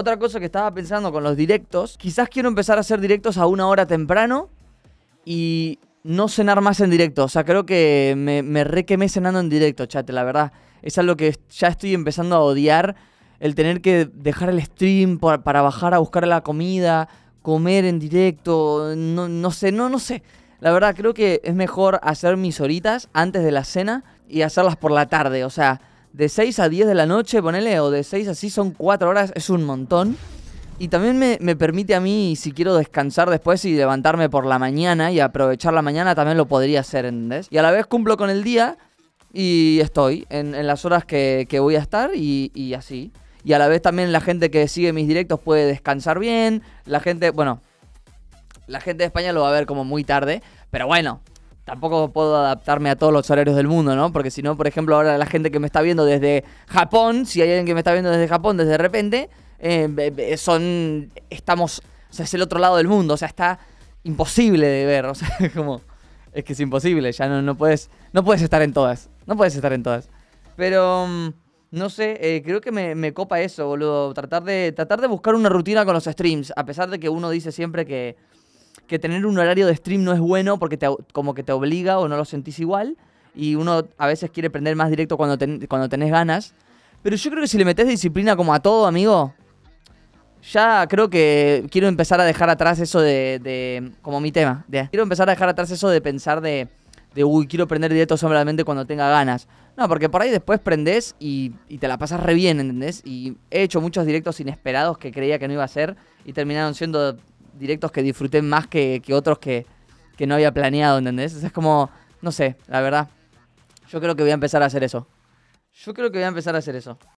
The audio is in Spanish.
Otra cosa que estaba pensando con los directos, quizás quiero empezar a hacer directos a una hora temprano y no cenar más en directo. O sea, creo que me, me re cenando en directo, chate, la verdad. Es algo que ya estoy empezando a odiar. El tener que dejar el stream para bajar a buscar la comida, comer en directo, no, no sé, no, no sé. La verdad, creo que es mejor hacer mis horitas antes de la cena y hacerlas por la tarde. O sea, de 6 a 10 de la noche, ponele, o de 6 así son 4 horas, es un montón. Y también me, permite a mí, si quiero descansar después y levantarme por la mañana y aprovechar la mañana, también lo podría hacer, en des Y a la vez cumplo con el día y estoy en, las horas que, voy a estar y, y así. Y a la vez también la gente que sigue mis directos puede descansar bien. La gente, bueno, la gente de España lo va a ver como muy tarde. Pero bueno, tampoco puedo adaptarme a todos los horarios del mundo, ¿no? Porque si no, por ejemplo, ahora la gente que me está viendo desde Japón, si hay alguien que me está viendo desde Japón desde repente, eh, son. Estamos. O sea, es el otro lado del mundo, o sea, está imposible de ver, o sea, es como. Es que es imposible, ya no, no puedes. No puedes estar en todas. No puedes estar en todas. Pero. Mm, no sé, eh, creo que me, copa eso, boludo. Tratar de, tratar de buscar una rutina con los streams, a pesar de que uno dice siempre que que tener un horario de stream no es bueno porque te, como que te obliga o no lo sentís igual. Y uno a veces quiere prender más directo cuando, cuando tenés ganas. Pero yo creo que si le metes disciplina como a todo, amigo, ya creo que quiero empezar a dejar atrás eso de, como mi tema, quiero empezar a dejar atrás eso de pensar de, uy, quiero prender directo solamente cuando tenga ganas. No, porque por ahí después prendés y, y, te la pasas re bien, ¿entendés? Y he hecho muchos directos inesperados que creía que no iba a ser y terminaron siendo directos que disfruten más que, otros que, que, no había planeado, ¿entendés? es como, no sé, la verdad. Yo creo que voy a empezar a hacer eso. Yo creo que voy a empezar a hacer eso.